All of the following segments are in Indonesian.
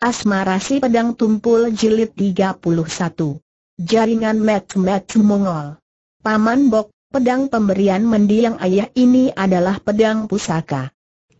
Asmara si pedang tumpul jilid 31. Jaringan Mat-Mat Mongol. Paman Bok, pedang pemberian mendiang ayah ini adalah pedang pusaka.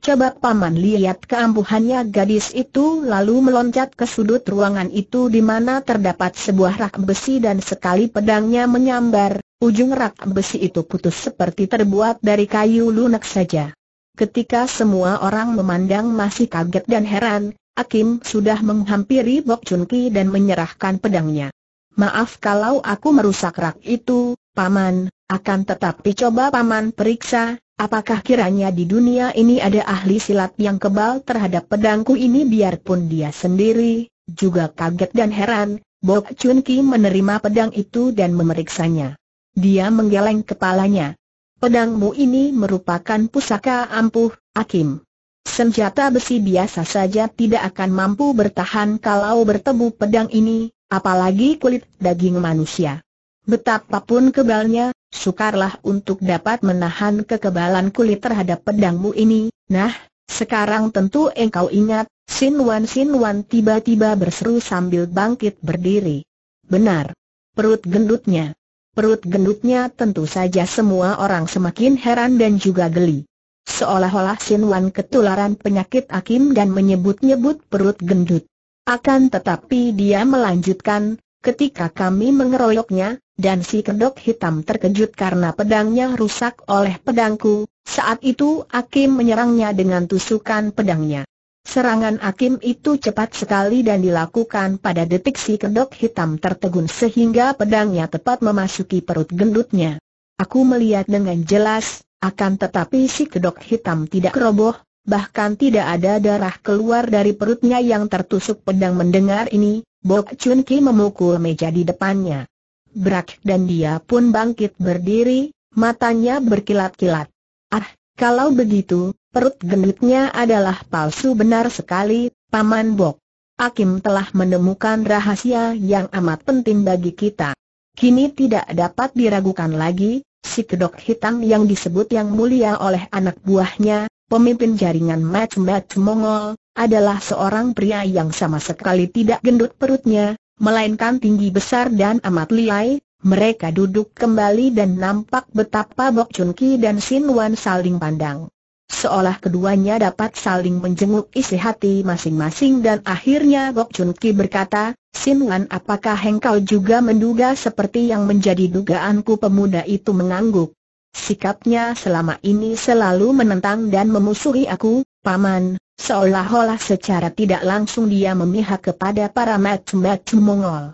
Coba Paman lihat keampuhannya gadis itu lalu meloncat ke sudut ruangan itu di mana terdapat sebuah rak besi dan sekali pedangnya menyambar, ujung rak besi itu putus seperti terbuat dari kayu lunak saja. Ketika semua orang memandang masih kaget dan heran, Akim sudah menghampiri Bok Chun Ki dan menyerahkan pedangnya. Maaf kalau aku merusak rak itu, Paman, akan tetapi coba Paman periksa, apakah kiranya di dunia ini ada ahli silat yang kebal terhadap pedangku ini biarpun dia sendiri, juga kaget dan heran, Bok Chun Ki menerima pedang itu dan memeriksanya. Dia menggeleng kepalanya. Pedangmu ini merupakan pusaka ampuh, Akim. Senjata besi biasa saja tidak akan mampu bertahan kalau bertemu pedang ini, apalagi kulit daging manusia. Betapapun kebalnya, sukarlah untuk dapat menahan kekebalan kulit terhadap pedangmu ini. Nah, sekarang tentu engkau ingat, Sin Wan Sin Wan tiba-tiba berseru sambil bangkit berdiri. Benar. Perut gendutnya. Perut gendutnya tentu saja semua orang semakin heran dan juga geli seolah-olah Sin Wan ketularan penyakit akim dan menyebut-nyebut perut gendut. Akan tetapi dia melanjutkan, ketika kami mengeroyoknya, dan si kedok hitam terkejut karena pedangnya rusak oleh pedangku, saat itu Akim menyerangnya dengan tusukan pedangnya. Serangan Akim itu cepat sekali dan dilakukan pada detik si kedok hitam tertegun sehingga pedangnya tepat memasuki perut gendutnya. Aku melihat dengan jelas, akan tetapi si kedok hitam tidak roboh, bahkan tidak ada darah keluar dari perutnya yang tertusuk pedang mendengar ini, Bok Chun Ki memukul meja di depannya. Berak dan dia pun bangkit berdiri, matanya berkilat-kilat. Ah, kalau begitu, perut gendutnya adalah palsu benar sekali, Paman Bok. Akim telah menemukan rahasia yang amat penting bagi kita. Kini tidak dapat diragukan lagi, Si kedok hitam yang disebut yang mulia oleh anak buahnya, pemimpin jaringan match match Mongol, adalah seorang pria yang sama sekali tidak gendut perutnya, melainkan tinggi besar dan amat liai, mereka duduk kembali dan nampak betapa Bok Chun Ki dan Sin Wan saling pandang. Seolah keduanya dapat saling menjenguk isi hati masing-masing dan akhirnya Bok Chun Ki berkata, Wan, apakah hengkau juga menduga seperti yang menjadi dugaanku pemuda itu mengangguk? Sikapnya selama ini selalu menentang dan memusuhi aku, paman, seolah-olah secara tidak langsung dia memihak kepada para macam-macam Mongol.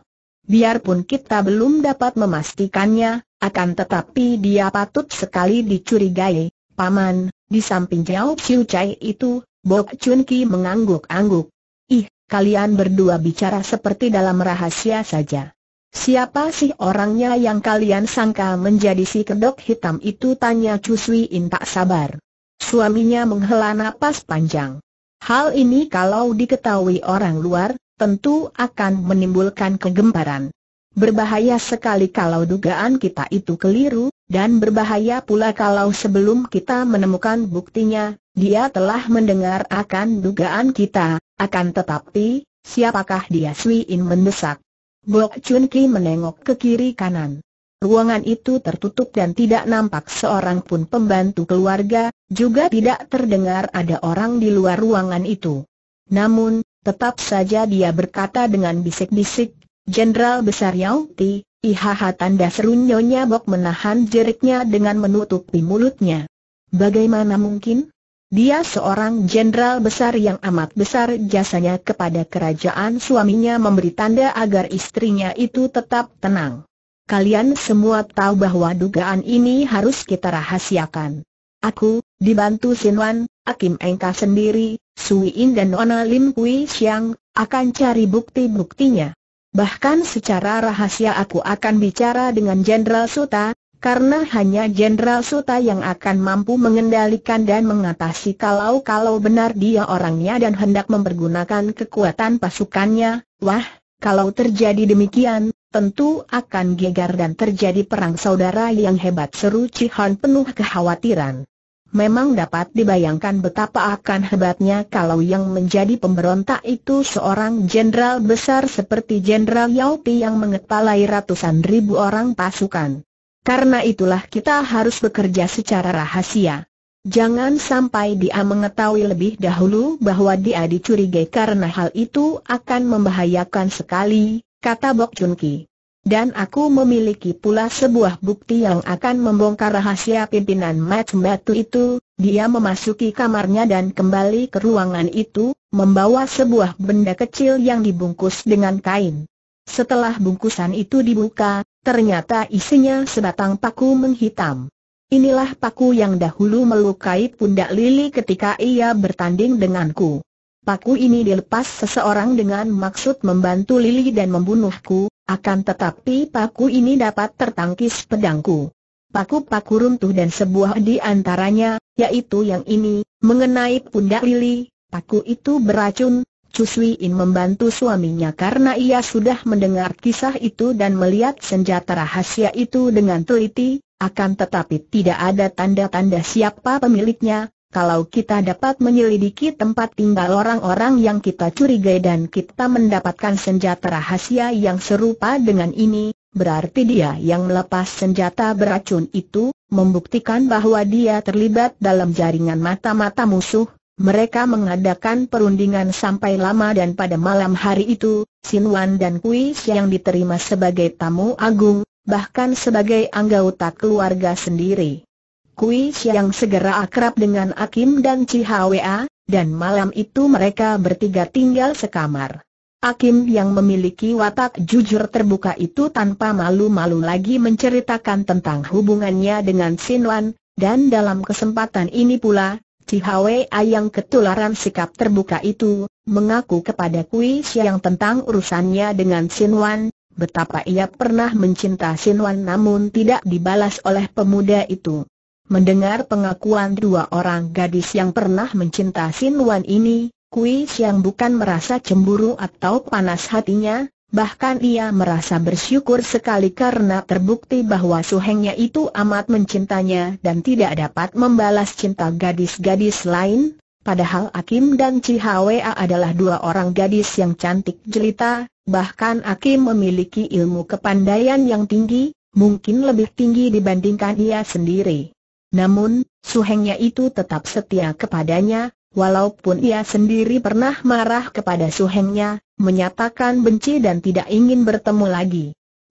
Biarpun kita belum dapat memastikannya, akan tetapi dia patut sekali dicurigai, paman, di samping jauh Siu Chai itu, Bok Chun Ki mengangguk-angguk. Ih, kalian berdua bicara seperti dalam rahasia saja. Siapa sih orangnya yang kalian sangka menjadi si kedok hitam itu? Tanya Cuswi In tak sabar. Suaminya menghela napas panjang. Hal ini kalau diketahui orang luar, tentu akan menimbulkan kegemparan. Berbahaya sekali kalau dugaan kita itu keliru, dan berbahaya pula kalau sebelum kita menemukan buktinya, dia telah mendengar akan dugaan kita, akan tetapi, siapakah dia Sui In mendesak. Bok Chun Ki menengok ke kiri kanan. Ruangan itu tertutup dan tidak nampak seorang pun pembantu keluarga, juga tidak terdengar ada orang di luar ruangan itu. Namun, tetap saja dia berkata dengan bisik-bisik, Jenderal Besar Yao Ti, ihaha tanda seru Nyonya Bok menahan jeriknya dengan menutupi mulutnya. Bagaimana mungkin? Dia seorang jenderal besar yang amat besar jasanya kepada kerajaan suaminya memberi tanda agar istrinya itu tetap tenang. Kalian semua tahu bahwa dugaan ini harus kita rahasiakan. Aku, dibantu Sinwan, Akim Engka sendiri, Sui In dan Nona Lim Kui Siang, akan cari bukti-buktinya. Bahkan secara rahasia aku akan bicara dengan Jenderal Suta, karena hanya Jenderal Suta yang akan mampu mengendalikan dan mengatasi kalau-kalau benar dia orangnya dan hendak mempergunakan kekuatan pasukannya. Wah, kalau terjadi demikian, tentu akan gegar dan terjadi perang saudara yang hebat seru Cihan penuh kekhawatiran. Memang dapat dibayangkan betapa akan hebatnya kalau yang menjadi pemberontak itu seorang jenderal besar seperti Jenderal Yao Pi yang mengepalai ratusan ribu orang pasukan. Karena itulah kita harus bekerja secara rahasia. Jangan sampai dia mengetahui lebih dahulu bahwa dia dicurigai karena hal itu akan membahayakan sekali, kata Bok Chun Ki. Dan aku memiliki pula sebuah bukti yang akan membongkar rahasia pimpinan Mat Metu itu. Dia memasuki kamarnya dan kembali ke ruangan itu, membawa sebuah benda kecil yang dibungkus dengan kain. Setelah bungkusan itu dibuka, ternyata isinya sebatang paku menghitam. Inilah paku yang dahulu melukai pundak Lily ketika ia bertanding denganku. Paku ini dilepas seseorang dengan maksud membantu Lily dan membunuhku, akan tetapi paku ini dapat tertangkis pedangku. Paku-paku runtuh dan sebuah di antaranya, yaitu yang ini, mengenai pundak Lili, paku itu beracun, In membantu suaminya karena ia sudah mendengar kisah itu dan melihat senjata rahasia itu dengan teliti, akan tetapi tidak ada tanda-tanda siapa pemiliknya, kalau kita dapat menyelidiki tempat tinggal orang-orang yang kita curigai dan kita mendapatkan senjata rahasia yang serupa dengan ini, berarti dia yang melepas senjata beracun itu, membuktikan bahwa dia terlibat dalam jaringan mata-mata musuh, mereka mengadakan perundingan sampai lama dan pada malam hari itu, Wan dan Kuis yang diterima sebagai tamu agung, bahkan sebagai anggota keluarga sendiri. Kui Siang segera akrab dengan Akim dan Cihwa, dan malam itu mereka bertiga tinggal sekamar. Akim yang memiliki watak jujur terbuka itu tanpa malu-malu lagi menceritakan tentang hubungannya dengan Wan, dan dalam kesempatan ini pula, Cihwa yang ketularan sikap terbuka itu, mengaku kepada Kui Siang tentang urusannya dengan Wan, betapa ia pernah mencinta Sinwan namun tidak dibalas oleh pemuda itu. Mendengar pengakuan dua orang gadis yang pernah mencinta Sin Wan ini, Kui yang bukan merasa cemburu atau panas hatinya, bahkan ia merasa bersyukur sekali karena terbukti bahwa suhengnya itu amat mencintanya dan tidak dapat membalas cinta gadis-gadis lain, padahal Akim dan Cihwa adalah dua orang gadis yang cantik jelita, bahkan Akim memiliki ilmu kepandaian yang tinggi, mungkin lebih tinggi dibandingkan ia sendiri. Namun, suhengnya itu tetap setia kepadanya, walaupun ia sendiri pernah marah kepada suhengnya, menyatakan benci dan tidak ingin bertemu lagi.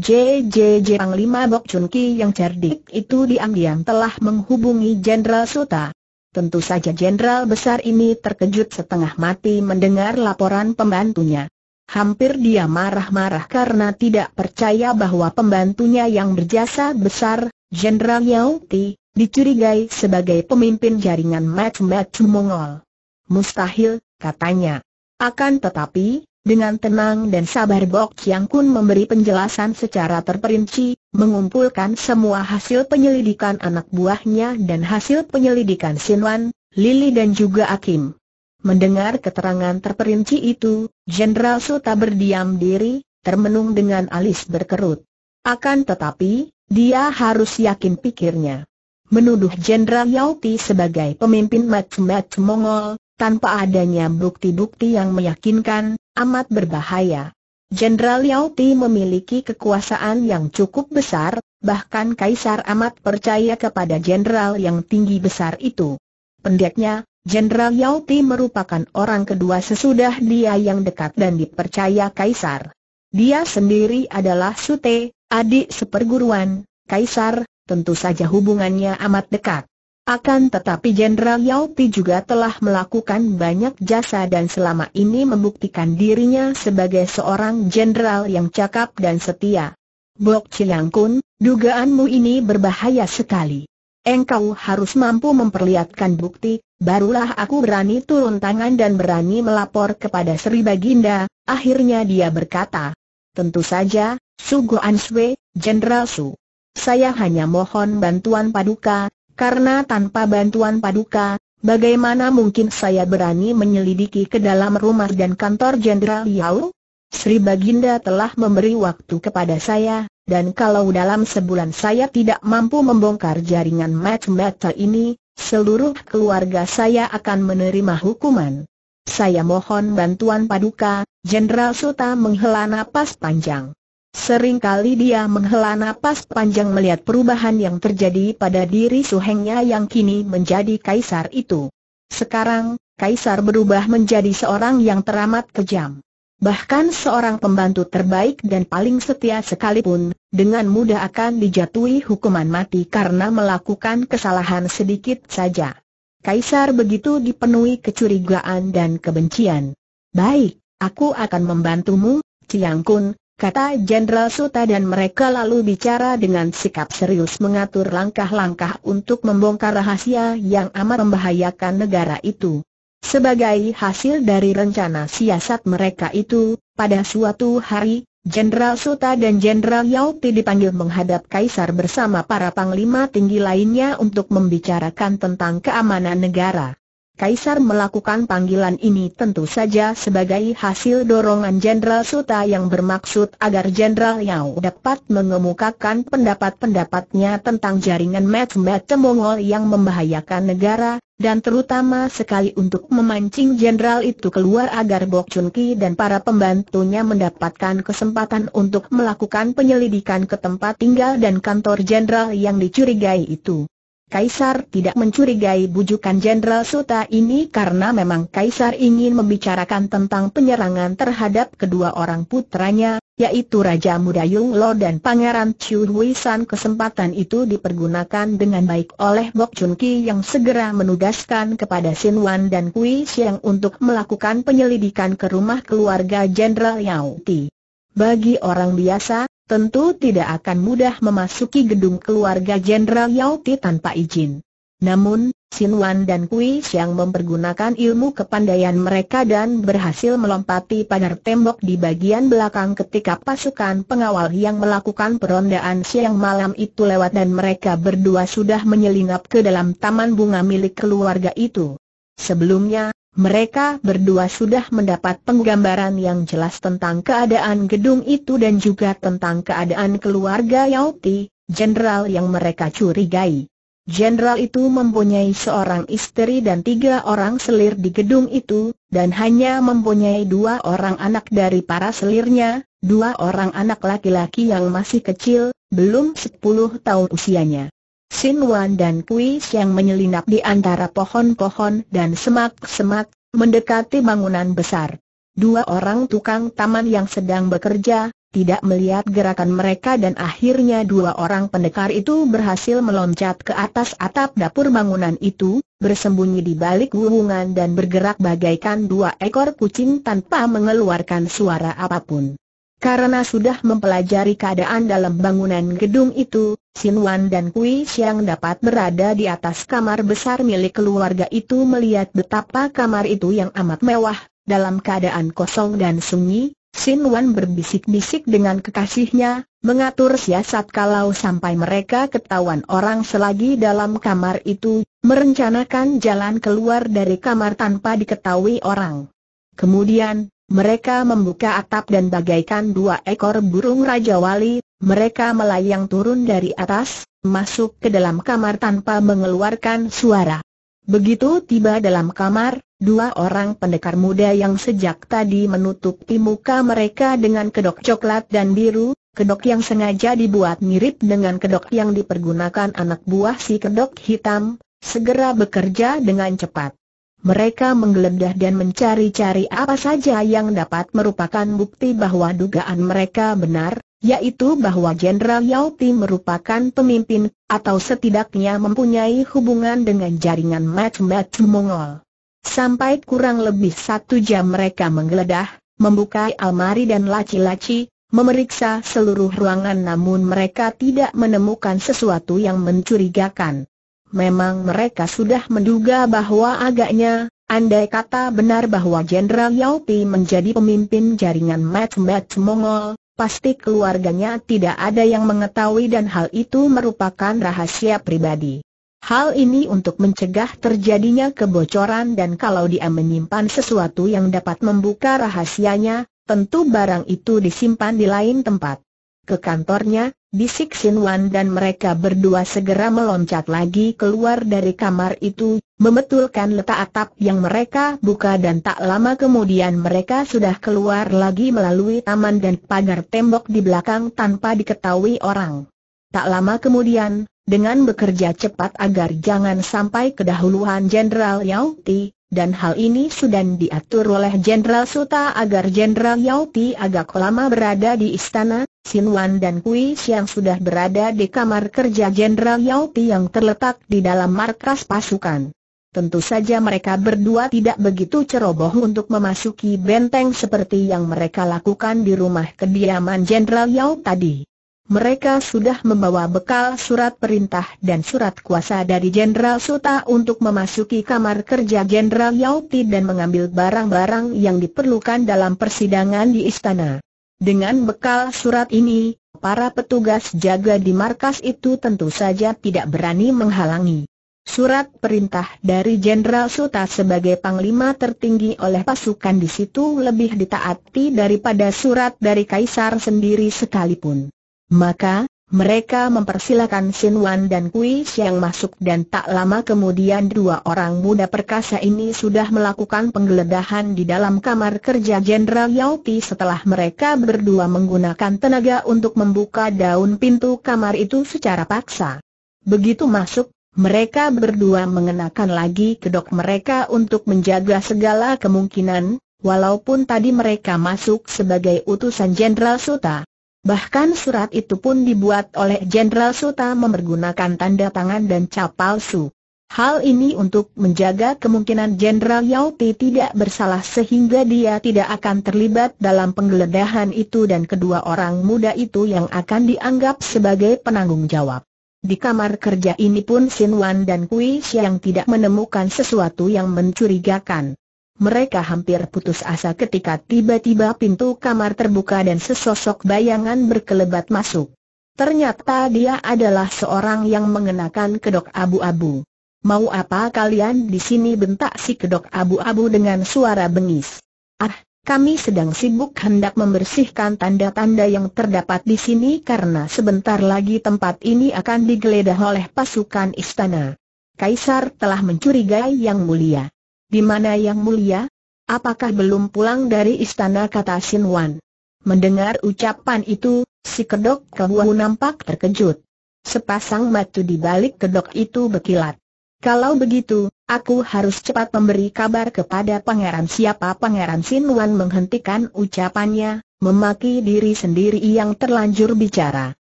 JJJ Panglima Bok Chun Ki yang cerdik itu diam-diam telah menghubungi Jenderal Suta. Tentu saja jenderal besar ini terkejut setengah mati mendengar laporan pembantunya. Hampir dia marah-marah karena tidak percaya bahwa pembantunya yang berjasa besar, Jenderal Yao Ti, dicurigai sebagai pemimpin jaringan match-match Mongol. Mustahil, katanya. Akan tetapi, dengan tenang dan sabar Bok Chiang Kun memberi penjelasan secara terperinci, mengumpulkan semua hasil penyelidikan anak buahnya dan hasil penyelidikan Sinwan, Lili dan juga Akim. Mendengar keterangan terperinci itu, Jenderal Suta berdiam diri, termenung dengan alis berkerut. Akan tetapi, dia harus yakin pikirnya. Menuduh Jenderal Yauti sebagai pemimpin macam-macam Mongol, tanpa adanya bukti-bukti yang meyakinkan, amat berbahaya. Jenderal Yauti memiliki kekuasaan yang cukup besar, bahkan Kaisar amat percaya kepada jenderal yang tinggi besar itu. Pendeknya, Jenderal Yao Ti merupakan orang kedua sesudah dia yang dekat dan dipercaya Kaisar. Dia sendiri adalah Sute, adik seperguruan, Kaisar, tentu saja hubungannya amat dekat. Akan tetapi Jenderal Yao Ti juga telah melakukan banyak jasa dan selama ini membuktikan dirinya sebagai seorang jenderal yang cakap dan setia. Bok Cilangkun, dugaanmu ini berbahaya sekali. Engkau harus mampu memperlihatkan bukti, barulah aku berani turun tangan dan berani melapor kepada Sri Baginda, akhirnya dia berkata. Tentu saja, Sugo Answe, Jenderal Su. Saya hanya mohon bantuan Paduka, karena tanpa bantuan Paduka, bagaimana mungkin saya berani menyelidiki ke dalam rumah dan kantor Jenderal Yao? Sri Baginda telah memberi waktu kepada saya, dan kalau dalam sebulan saya tidak mampu membongkar jaringan match ini, seluruh keluarga saya akan menerima hukuman. Saya mohon bantuan paduka, Jenderal Suta menghela napas panjang. Seringkali dia menghela napas panjang melihat perubahan yang terjadi pada diri suhengnya yang kini menjadi kaisar itu. Sekarang, kaisar berubah menjadi seorang yang teramat kejam bahkan seorang pembantu terbaik dan paling setia sekalipun, dengan mudah akan dijatuhi hukuman mati karena melakukan kesalahan sedikit saja. Kaisar begitu dipenuhi kecurigaan dan kebencian. Baik, aku akan membantumu, Ciang Kun, kata Jenderal Suta dan mereka lalu bicara dengan sikap serius mengatur langkah-langkah untuk membongkar rahasia yang amat membahayakan negara itu. Sebagai hasil dari rencana siasat mereka itu, pada suatu hari, Jenderal Suta dan Jenderal Yao Ti dipanggil menghadap Kaisar bersama para panglima tinggi lainnya untuk membicarakan tentang keamanan negara. Kaisar melakukan panggilan ini tentu saja sebagai hasil dorongan Jenderal Suta yang bermaksud agar Jenderal Yao dapat mengemukakan pendapat-pendapatnya tentang jaringan mata-mata Mongol yang membahayakan negara, dan terutama sekali untuk memancing jenderal itu keluar agar Bok Chun Ki dan para pembantunya mendapatkan kesempatan untuk melakukan penyelidikan ke tempat tinggal dan kantor jenderal yang dicurigai itu. Kaisar tidak mencurigai bujukan Jenderal Suta ini karena memang Kaisar ingin membicarakan tentang penyerangan terhadap kedua orang putranya, yaitu Raja Muda Yung Lo dan Pangeran Chiu Hui San. Kesempatan itu dipergunakan dengan baik oleh Bok Chun Ki yang segera menugaskan kepada Sin Wan dan Kui Siang untuk melakukan penyelidikan ke rumah keluarga Jenderal Yao Ti. Bagi orang biasa, tentu tidak akan mudah memasuki gedung keluarga Jenderal Yao Ti tanpa izin. Namun, Wan dan Kui Xiang mempergunakan ilmu kepandaian mereka dan berhasil melompati pagar tembok di bagian belakang ketika pasukan pengawal yang melakukan perondaan siang malam itu lewat dan mereka berdua sudah menyelinap ke dalam taman bunga milik keluarga itu. Sebelumnya, mereka berdua sudah mendapat penggambaran yang jelas tentang keadaan gedung itu dan juga tentang keadaan keluarga Yauti, jenderal yang mereka curigai. Jenderal itu mempunyai seorang istri dan tiga orang selir di gedung itu, dan hanya mempunyai dua orang anak dari para selirnya, dua orang anak laki-laki yang masih kecil, belum 10 tahun usianya. Sin Wan dan Kui Siang menyelinap di antara pohon-pohon dan semak-semak, mendekati bangunan besar. Dua orang tukang taman yang sedang bekerja, tidak melihat gerakan mereka dan akhirnya dua orang pendekar itu berhasil meloncat ke atas atap dapur bangunan itu, bersembunyi di balik wuhungan dan bergerak bagaikan dua ekor kucing tanpa mengeluarkan suara apapun. Karena sudah mempelajari keadaan dalam bangunan gedung itu, Wan dan Kui Xiang dapat berada di atas kamar besar milik keluarga itu melihat betapa kamar itu yang amat mewah, dalam keadaan kosong dan sunyi, Wan berbisik-bisik dengan kekasihnya, mengatur siasat kalau sampai mereka ketahuan orang selagi dalam kamar itu, merencanakan jalan keluar dari kamar tanpa diketahui orang. Kemudian, mereka membuka atap dan bagaikan dua ekor burung Raja Wali, mereka melayang turun dari atas, masuk ke dalam kamar tanpa mengeluarkan suara. Begitu tiba dalam kamar, dua orang pendekar muda yang sejak tadi menutupi muka mereka dengan kedok coklat dan biru, kedok yang sengaja dibuat mirip dengan kedok yang dipergunakan anak buah si kedok hitam, segera bekerja dengan cepat. Mereka menggeledah dan mencari-cari apa saja yang dapat merupakan bukti bahwa dugaan mereka benar, yaitu bahwa Jenderal Yao Ti merupakan pemimpin, atau setidaknya mempunyai hubungan dengan jaringan match-match Mongol. Sampai kurang lebih satu jam mereka menggeledah, membuka almari dan laci-laci, memeriksa seluruh ruangan namun mereka tidak menemukan sesuatu yang mencurigakan. Memang mereka sudah menduga bahwa agaknya, andai kata benar bahwa Jenderal Yao Pi menjadi pemimpin jaringan Mat-Mat Mongol, pasti keluarganya tidak ada yang mengetahui dan hal itu merupakan rahasia pribadi. Hal ini untuk mencegah terjadinya kebocoran dan kalau dia menyimpan sesuatu yang dapat membuka rahasianya, tentu barang itu disimpan di lain tempat ke kantornya, bisik Sin Wan dan mereka berdua segera meloncat lagi keluar dari kamar itu, memetulkan letak atap yang mereka buka dan tak lama kemudian mereka sudah keluar lagi melalui taman dan pagar tembok di belakang tanpa diketahui orang. Tak lama kemudian, dengan bekerja cepat agar jangan sampai kedahuluan Jenderal Yao Ti, dan hal ini sudah diatur oleh Jenderal Suta agar Jenderal Yao Ti agak lama berada di istana, Sin Wan dan Kui yang sudah berada di kamar kerja Jenderal Yao Pi yang terletak di dalam markas pasukan. Tentu saja mereka berdua tidak begitu ceroboh untuk memasuki benteng seperti yang mereka lakukan di rumah kediaman Jenderal Yao tadi. Mereka sudah membawa bekal surat perintah dan surat kuasa dari Jenderal Suta untuk memasuki kamar kerja Jenderal Yao Pi dan mengambil barang-barang yang diperlukan dalam persidangan di istana. Dengan bekal surat ini, para petugas jaga di markas itu tentu saja tidak berani menghalangi. Surat perintah dari Jenderal Suta sebagai panglima tertinggi oleh pasukan di situ lebih ditaati daripada surat dari kaisar sendiri sekalipun. Maka, mereka mempersilakan Sin Wan dan Kui Xiang masuk dan tak lama kemudian dua orang muda perkasa ini sudah melakukan penggeledahan di dalam kamar kerja Jenderal Yao Pi setelah mereka berdua menggunakan tenaga untuk membuka daun pintu kamar itu secara paksa. Begitu masuk, mereka berdua mengenakan lagi kedok mereka untuk menjaga segala kemungkinan, walaupun tadi mereka masuk sebagai utusan Jenderal Suta. Bahkan surat itu pun dibuat oleh Jenderal Suta mempergunakan tanda tangan dan cap palsu. Hal ini untuk menjaga kemungkinan Jenderal Yao Pi tidak bersalah sehingga dia tidak akan terlibat dalam penggeledahan itu dan kedua orang muda itu yang akan dianggap sebagai penanggung jawab. Di kamar kerja ini pun Sin Wan dan Kui Xiang tidak menemukan sesuatu yang mencurigakan. Mereka hampir putus asa ketika tiba-tiba pintu kamar terbuka dan sesosok bayangan berkelebat masuk. Ternyata dia adalah seorang yang mengenakan kedok abu-abu. Mau apa kalian di sini bentak si kedok abu-abu dengan suara bengis. Ah, kami sedang sibuk hendak membersihkan tanda-tanda yang terdapat di sini karena sebentar lagi tempat ini akan digeledah oleh pasukan istana. Kaisar telah mencurigai yang mulia. Di mana yang mulia? Apakah belum pulang dari istana kata Sin Wan? Mendengar ucapan itu, si kedok kebuahu nampak terkejut. Sepasang mata di balik kedok itu berkilat. Kalau begitu, aku harus cepat memberi kabar kepada pangeran siapa pangeran Wan menghentikan ucapannya, memaki diri sendiri yang terlanjur bicara.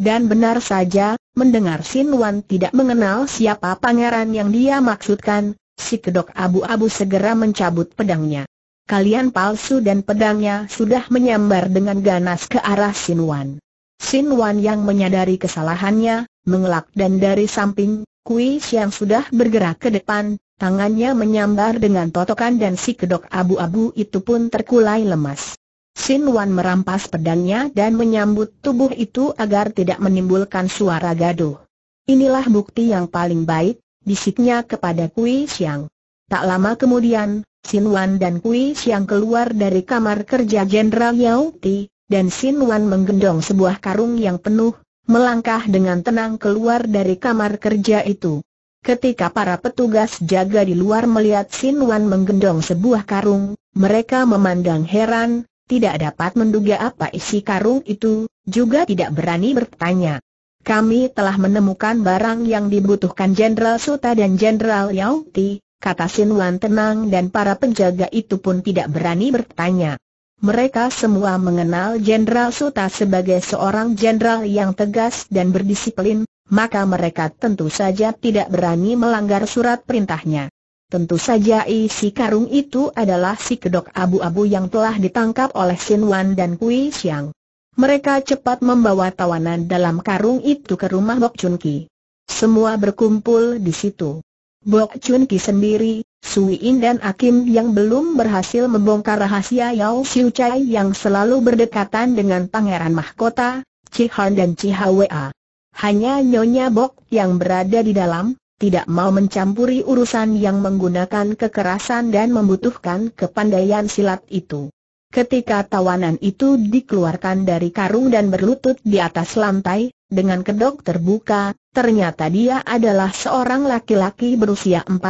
Dan benar saja, mendengar Wan tidak mengenal siapa pangeran yang dia maksudkan, si kedok abu-abu segera mencabut pedangnya. Kalian palsu dan pedangnya sudah menyambar dengan ganas ke arah Wan. Sin Wan yang menyadari kesalahannya, mengelak dan dari samping, Kui yang sudah bergerak ke depan, tangannya menyambar dengan totokan dan si kedok abu-abu itu pun terkulai lemas. Sin Wan merampas pedangnya dan menyambut tubuh itu agar tidak menimbulkan suara gaduh. Inilah bukti yang paling baik, bisiknya kepada Kui Siang. Tak lama kemudian, Sin Wan dan Kui Siang keluar dari kamar kerja Jenderal Yao Ti, dan Sin Wan menggendong sebuah karung yang penuh, melangkah dengan tenang keluar dari kamar kerja itu. Ketika para petugas jaga di luar melihat Sin Wan menggendong sebuah karung, mereka memandang heran, tidak dapat menduga apa isi karung itu, juga tidak berani bertanya. Kami telah menemukan barang yang dibutuhkan Jenderal Suta dan Jenderal Yao Ti, kata Wan tenang dan para penjaga itu pun tidak berani bertanya. Mereka semua mengenal Jenderal Suta sebagai seorang jenderal yang tegas dan berdisiplin, maka mereka tentu saja tidak berani melanggar surat perintahnya. Tentu saja isi karung itu adalah si kedok abu-abu yang telah ditangkap oleh Sin Wan dan Kui Xiang. Mereka cepat membawa tawanan dalam karung itu ke rumah Bok Chun Ki. Semua berkumpul di situ. Bok Chun Ki sendiri, Sui In dan Akim yang belum berhasil membongkar rahasia Yao Xiucai Chai yang selalu berdekatan dengan Pangeran Mahkota, Chi Han dan Chi Hwa. Hanya Nyonya Bok yang berada di dalam, tidak mau mencampuri urusan yang menggunakan kekerasan dan membutuhkan kepandaian silat itu. Ketika tawanan itu dikeluarkan dari karung dan berlutut di atas lantai, dengan kedok terbuka, ternyata dia adalah seorang laki-laki berusia 40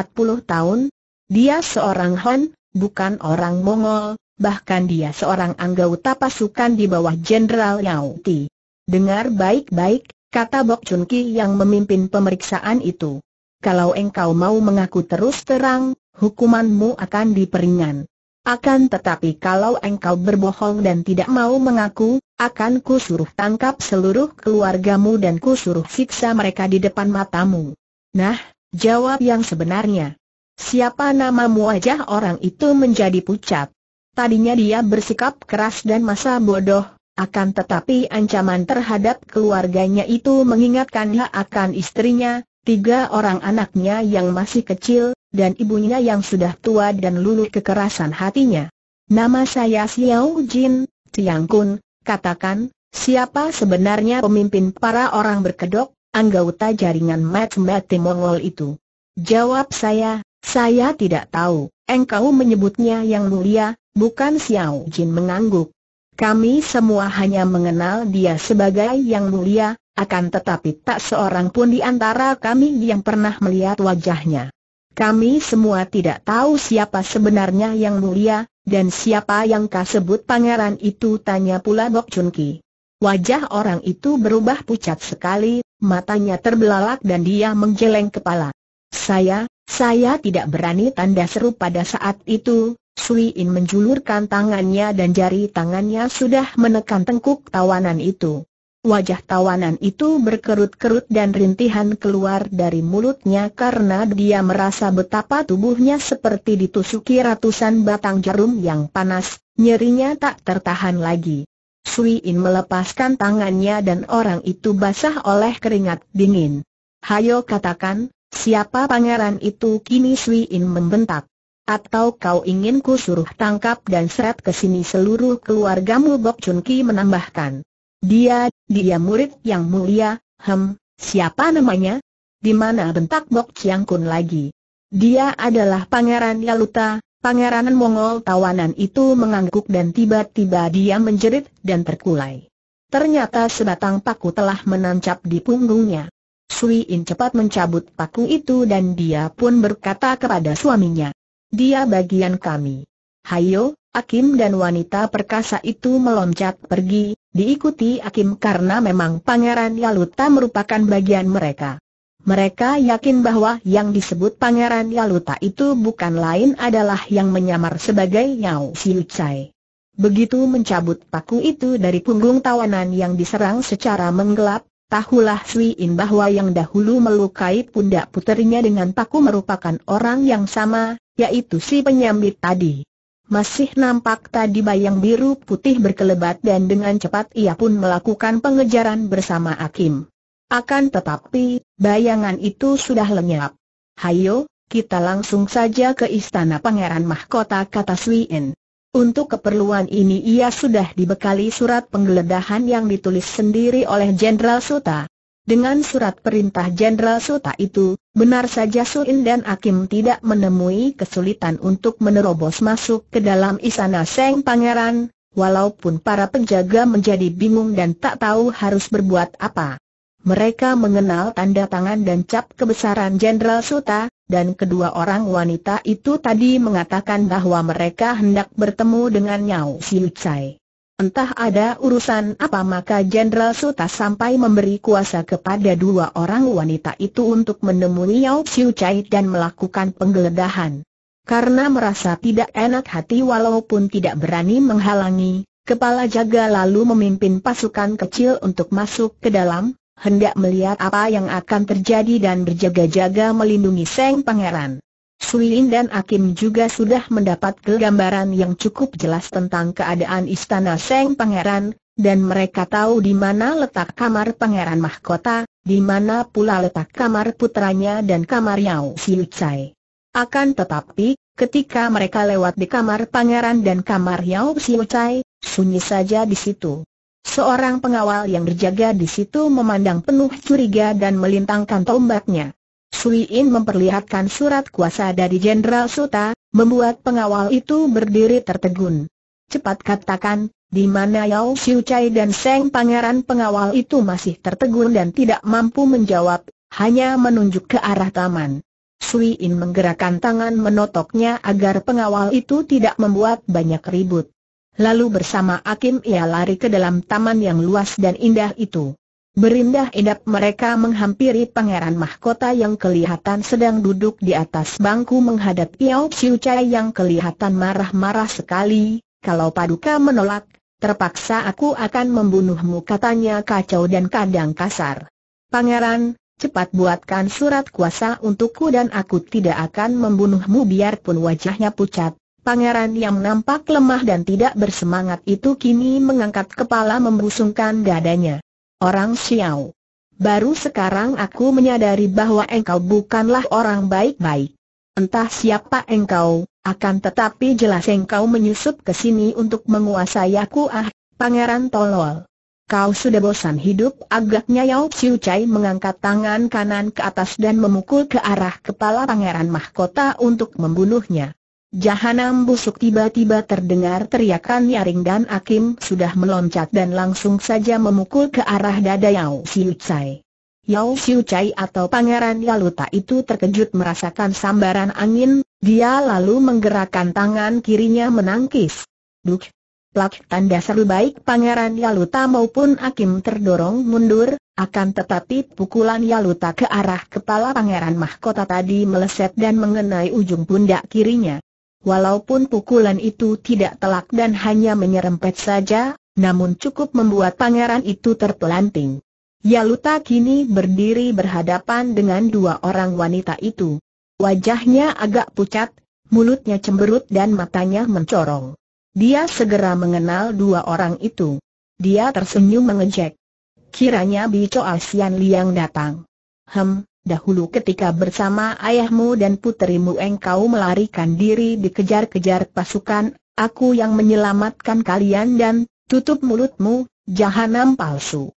tahun. Dia seorang Hon, bukan orang Mongol, bahkan dia seorang anggota pasukan di bawah Jenderal Yao Ti. Dengar baik-baik, kata Bok Chun Ki yang memimpin pemeriksaan itu. Kalau engkau mau mengaku terus terang, hukumanmu akan diperingan. Akan tetapi kalau engkau berbohong dan tidak mau mengaku, akan ku suruh tangkap seluruh keluargamu dan ku suruh siksa mereka di depan matamu. Nah, jawab yang sebenarnya. Siapa namamu wajah orang itu menjadi pucat. Tadinya dia bersikap keras dan masa bodoh, akan tetapi ancaman terhadap keluarganya itu mengingatkannya akan istrinya, tiga orang anaknya yang masih kecil, dan ibunya yang sudah tua dan lulu kekerasan hatinya. Nama saya Xiao Jin, Tiang Kun, katakan, siapa sebenarnya pemimpin para orang berkedok, anggota jaringan Matmati Mongol itu? Jawab saya, saya tidak tahu, engkau menyebutnya yang mulia, bukan Xiao Jin mengangguk. Kami semua hanya mengenal dia sebagai yang mulia, akan tetapi tak seorang pun di antara kami yang pernah melihat wajahnya. Kami semua tidak tahu siapa sebenarnya yang mulia, dan siapa yang kau sebut pangeran itu tanya pula Bok Chun Ki. Wajah orang itu berubah pucat sekali, matanya terbelalak dan dia menggeleng kepala. Saya, saya tidak berani tanda seru pada saat itu, Sui In menjulurkan tangannya dan jari tangannya sudah menekan tengkuk tawanan itu. Wajah tawanan itu berkerut-kerut dan rintihan keluar dari mulutnya karena dia merasa betapa tubuhnya seperti ditusuki ratusan batang jarum yang panas, nyerinya tak tertahan lagi. Sui In melepaskan tangannya dan orang itu basah oleh keringat dingin. Hayo katakan, siapa pangeran itu kini Sui In membentak. Atau kau ingin ku suruh tangkap dan seret ke sini seluruh keluargamu Bok Chun Ki menambahkan. Dia, dia murid yang mulia, hem, siapa namanya? Di mana bentak Bok Chiang Kun lagi? Dia adalah Pangeran Yaluta, Pangeran Mongol tawanan itu mengangguk dan tiba-tiba dia menjerit dan terkulai. Ternyata sebatang paku telah menancap di punggungnya. Sui In cepat mencabut paku itu dan dia pun berkata kepada suaminya. Dia bagian kami. Hayo, Akim dan wanita perkasa itu meloncat pergi, diikuti Akim karena memang Pangeran Yaluta merupakan bagian mereka. Mereka yakin bahwa yang disebut Pangeran Yaluta itu bukan lain adalah yang menyamar sebagai Yao Siucai. Begitu mencabut paku itu dari punggung tawanan yang diserang secara menggelap, tahulah Sui In bahwa yang dahulu melukai pundak puterinya dengan paku merupakan orang yang sama, yaitu si penyambit tadi. Masih nampak tadi bayang biru putih berkelebat dan dengan cepat ia pun melakukan pengejaran bersama Akim. Akan tetapi, bayangan itu sudah lenyap. Hayo, kita langsung saja ke istana pangeran mahkota kata Swien. Untuk keperluan ini ia sudah dibekali surat penggeledahan yang ditulis sendiri oleh Jenderal Suta. Dengan surat perintah Jenderal Suta itu, benar saja Suin dan Akim tidak menemui kesulitan untuk menerobos masuk ke dalam istana Seng Pangeran, walaupun para penjaga menjadi bingung dan tak tahu harus berbuat apa. Mereka mengenal tanda tangan dan cap kebesaran Jenderal Suta, dan kedua orang wanita itu tadi mengatakan bahwa mereka hendak bertemu dengan Nyao Siu Chai. Entah ada urusan apa maka Jenderal Suta sampai memberi kuasa kepada dua orang wanita itu untuk menemui Yao Xiu Chai dan melakukan penggeledahan. Karena merasa tidak enak hati walaupun tidak berani menghalangi, kepala jaga lalu memimpin pasukan kecil untuk masuk ke dalam, hendak melihat apa yang akan terjadi dan berjaga-jaga melindungi Seng Pangeran. Suin dan Akim juga sudah mendapat gambaran yang cukup jelas tentang keadaan istana Seng Pangeran, dan mereka tahu di mana letak kamar Pangeran Mahkota, di mana pula letak kamar putranya dan kamar Yao Siu Chai. Akan tetapi, ketika mereka lewat di kamar Pangeran dan kamar Yao Siu Chai, sunyi saja di situ. Seorang pengawal yang berjaga di situ memandang penuh curiga dan melintangkan tombaknya. Sui In memperlihatkan surat kuasa dari Jenderal Suta, membuat pengawal itu berdiri tertegun. Cepat katakan, di mana Yao Siu Chai dan Seng Pangeran pengawal itu masih tertegun dan tidak mampu menjawab, hanya menunjuk ke arah taman. Sui In menggerakkan tangan menotoknya agar pengawal itu tidak membuat banyak ribut. Lalu bersama Akim ia lari ke dalam taman yang luas dan indah itu. Berindah-indah mereka menghampiri Pangeran Mahkota yang kelihatan sedang duduk di atas bangku menghadap Yao Xiu Chai yang kelihatan marah-marah sekali, kalau Paduka menolak, terpaksa aku akan membunuhmu katanya kacau dan kadang kasar. Pangeran, cepat buatkan surat kuasa untukku dan aku tidak akan membunuhmu biarpun wajahnya pucat. Pangeran yang nampak lemah dan tidak bersemangat itu kini mengangkat kepala membusungkan dadanya. Orang Xiao. Baru sekarang aku menyadari bahwa engkau bukanlah orang baik-baik. Entah siapa engkau, akan tetapi jelas engkau menyusup ke sini untuk menguasai aku ah, pangeran tolol. Kau sudah bosan hidup agaknya Yao Xiu Chai mengangkat tangan kanan ke atas dan memukul ke arah kepala pangeran mahkota untuk membunuhnya. Jahanam busuk tiba-tiba terdengar teriakan nyaring dan Akim sudah meloncat dan langsung saja memukul ke arah dada Yao Siu Chai. Yao Siu Chai atau Pangeran Yaluta itu terkejut merasakan sambaran angin, dia lalu menggerakkan tangan kirinya menangkis. Duk! Plak tanda seru baik Pangeran Yaluta maupun Akim terdorong mundur, akan tetapi pukulan Yaluta ke arah kepala Pangeran Mahkota tadi meleset dan mengenai ujung pundak kirinya. Walaupun pukulan itu tidak telak dan hanya menyerempet saja, namun cukup membuat pangeran itu terpelanting. Yaluta kini berdiri berhadapan dengan dua orang wanita itu. Wajahnya agak pucat, mulutnya cemberut dan matanya mencorong. Dia segera mengenal dua orang itu. Dia tersenyum mengejek. Kiranya Bicho Asian Liang datang. Hem, Dahulu ketika bersama ayahmu dan puterimu engkau melarikan diri dikejar-kejar pasukan, aku yang menyelamatkan kalian dan, tutup mulutmu, jahanam palsu.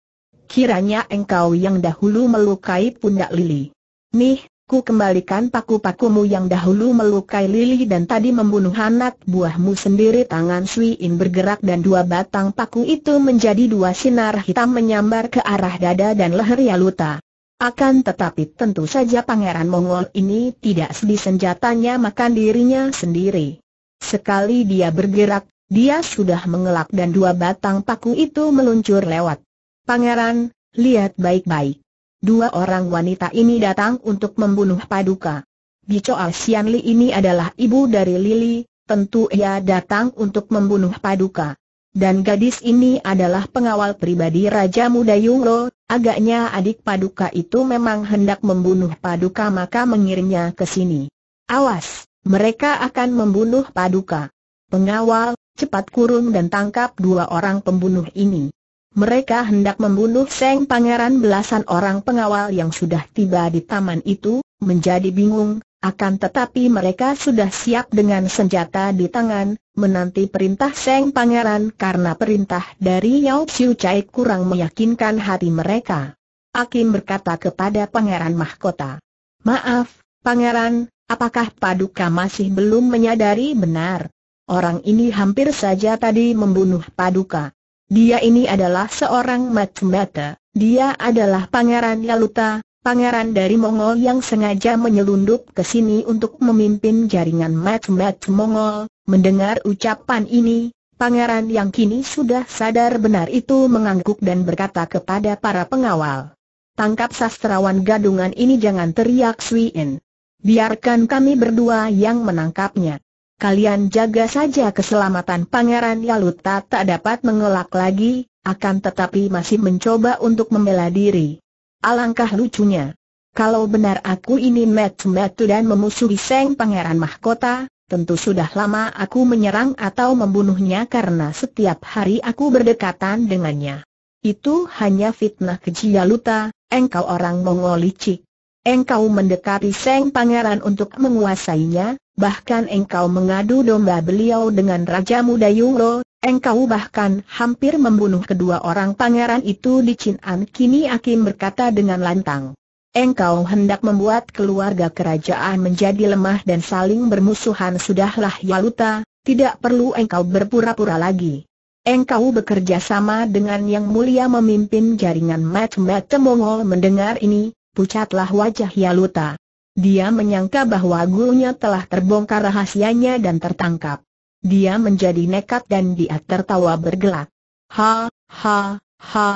Kiranya engkau yang dahulu melukai pundak Lili. Nih, ku kembalikan paku-pakumu yang dahulu melukai Lili dan tadi membunuh anak buahmu sendiri tangan Sui In bergerak dan dua batang paku itu menjadi dua sinar hitam menyambar ke arah dada dan leher Yaluta. Akan tetapi tentu saja Pangeran Mongol ini tidak sedih senjatanya makan dirinya sendiri. Sekali dia bergerak, dia sudah mengelak dan dua batang paku itu meluncur lewat. Pangeran, lihat baik-baik. Dua orang wanita ini datang untuk membunuh Paduka. Bicoa Xianli ini adalah ibu dari Lily, tentu ia datang untuk membunuh Paduka. Dan gadis ini adalah pengawal pribadi Raja Muda Yungro, Agaknya adik Paduka itu memang hendak membunuh Paduka maka mengirimnya ke sini. Awas, mereka akan membunuh Paduka. Pengawal, cepat kurung dan tangkap dua orang pembunuh ini. Mereka hendak membunuh Seng Pangeran belasan orang pengawal yang sudah tiba di taman itu, menjadi bingung, akan tetapi mereka sudah siap dengan senjata di tangan, menanti perintah Seng Pangeran karena perintah dari Yao Xiu Chai kurang meyakinkan hati mereka. Akim berkata kepada Pangeran Mahkota, Maaf, Pangeran, apakah Paduka masih belum menyadari benar? Orang ini hampir saja tadi membunuh Paduka. Dia ini adalah seorang matemata, dia adalah Pangeran Laluta, pangeran dari Mongol yang sengaja menyelundup ke sini untuk memimpin jaringan mat-mat Mongol, mendengar ucapan ini, pangeran yang kini sudah sadar benar itu mengangguk dan berkata kepada para pengawal. Tangkap sastrawan gadungan ini jangan teriak Swin, Biarkan kami berdua yang menangkapnya. Kalian jaga saja keselamatan pangeran Yaluta tak dapat mengelak lagi, akan tetapi masih mencoba untuk membela diri. Alangkah lucunya. Kalau benar aku ini metu-metu dan memusuhi Seng Pangeran Mahkota, tentu sudah lama aku menyerang atau membunuhnya karena setiap hari aku berdekatan dengannya. Itu hanya fitnah keji Luta, engkau orang Mongol licik. Engkau mendekati Seng Pangeran untuk menguasainya, bahkan engkau mengadu domba beliau dengan Raja Muda Yunglo, engkau bahkan hampir membunuh kedua orang pangeran itu di Chin'an. Kini Akim berkata dengan lantang. Engkau hendak membuat keluarga kerajaan menjadi lemah dan saling bermusuhan sudahlah Yaluta, tidak perlu engkau berpura-pura lagi. Engkau bekerja sama dengan yang mulia memimpin jaringan Mat Mat Mongol mendengar ini, pucatlah wajah Yaluta. Dia menyangka bahwa gurunya telah terbongkar rahasianya dan tertangkap. Dia menjadi nekat dan dia tertawa bergelak. Ha, ha, ha,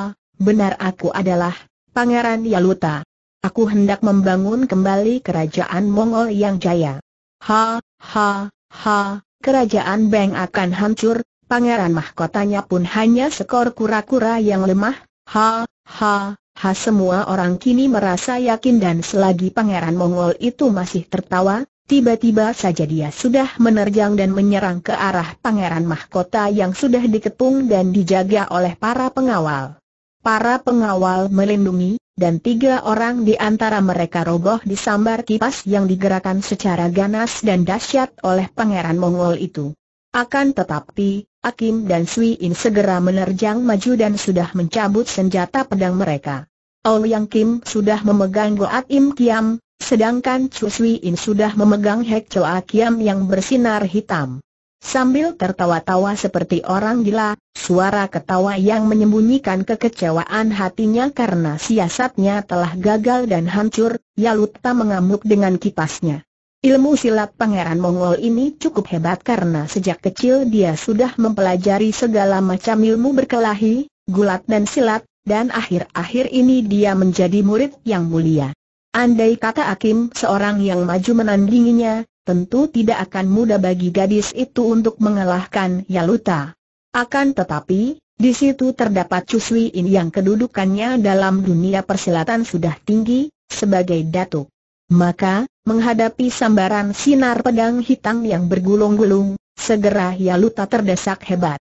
benar aku adalah Pangeran Yaluta. Aku hendak membangun kembali kerajaan Mongol yang jaya. Ha, ha, ha, kerajaan Beng akan hancur, pangeran mahkotanya pun hanya sekor kura-kura yang lemah. Ha, ha, Ha semua orang kini merasa yakin dan selagi Pangeran Mongol itu masih tertawa, tiba-tiba saja dia sudah menerjang dan menyerang ke arah Pangeran Mahkota yang sudah dikepung dan dijaga oleh para pengawal. Para pengawal melindungi, dan tiga orang di antara mereka roboh disambar kipas yang digerakkan secara ganas dan dahsyat oleh Pangeran Mongol itu. Akan tetapi, Akim dan Sui In segera menerjang maju dan sudah mencabut senjata pedang mereka. Ouyang Kim sudah memegang Goat Im Kiam, sedangkan Chu Sui In sudah memegang Hek Choa Kiam yang bersinar hitam. Sambil tertawa-tawa seperti orang gila, suara ketawa yang menyembunyikan kekecewaan hatinya karena siasatnya telah gagal dan hancur, Yalutta mengamuk dengan kipasnya. Ilmu silat pangeran Mongol ini cukup hebat karena sejak kecil dia sudah mempelajari segala macam ilmu berkelahi, gulat dan silat, dan akhir-akhir ini dia menjadi murid yang mulia. Andai kata Akim seorang yang maju menandinginya, tentu tidak akan mudah bagi gadis itu untuk mengalahkan Yaluta. Akan tetapi, di situ terdapat Cuswi In yang kedudukannya dalam dunia persilatan sudah tinggi, sebagai datuk. Maka, menghadapi sambaran sinar pedang hitam yang bergulung-gulung, segera Yaluta terdesak hebat.